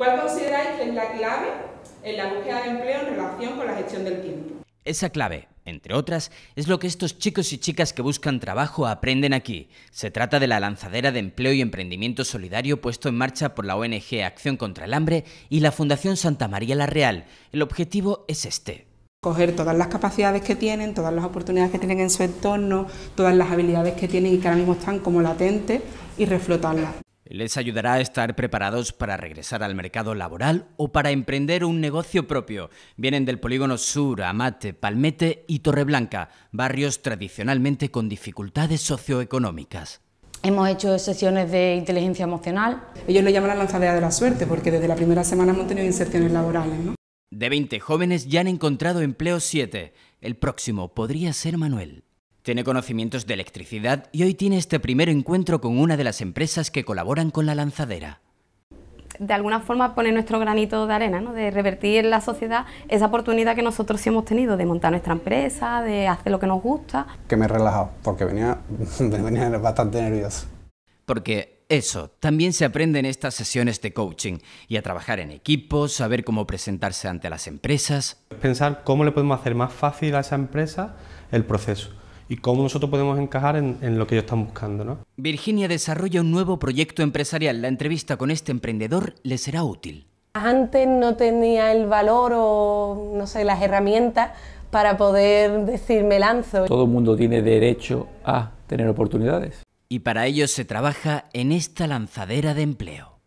¿Cuál consideráis que es la clave en la búsqueda de empleo en relación con la gestión del tiempo? Esa clave, entre otras, es lo que estos chicos y chicas que buscan trabajo aprenden aquí. Se trata de la lanzadera de empleo y emprendimiento solidario puesto en marcha por la ONG Acción contra el Hambre y la Fundación Santa María la Real. El objetivo es este. Coger todas las capacidades que tienen, todas las oportunidades que tienen en su entorno, todas las habilidades que tienen y que ahora mismo están como latentes y reflotarlas les ayudará a estar preparados para regresar al mercado laboral o para emprender un negocio propio. Vienen del Polígono Sur, Amate, Palmete y Torreblanca, barrios tradicionalmente con dificultades socioeconómicas. Hemos hecho sesiones de inteligencia emocional. Ellos lo llaman la lanzadera de la suerte porque desde la primera semana hemos tenido inserciones laborales. De 20 jóvenes ya han encontrado empleo 7. El próximo podría ser Manuel. Tiene conocimientos de electricidad y hoy tiene este primer encuentro con una de las empresas que colaboran con la lanzadera. De alguna forma pone nuestro granito de arena, de revertir en la sociedad esa oportunidad que nosotros sí hemos tenido de montar nuestra empresa, de hacer lo que nos gusta. Que me he relajado, porque venía, venía bastante nervioso. Porque eso, también se aprende en estas sesiones de coaching y a trabajar en equipo, saber cómo presentarse ante las empresas. Pensar cómo le podemos hacer más fácil a esa empresa el proceso y cómo nosotros podemos encajar en, lo que ellos están buscando. ¿no? Virginia desarrolla un nuevo proyecto empresarial. La entrevista con este emprendedor le será útil. Antes no tenía el valor o, no sé, las herramientas para poder decir me lanzo. Todo el mundo tiene derecho a tener oportunidades. Y para ello se trabaja en esta lanzadera de empleo.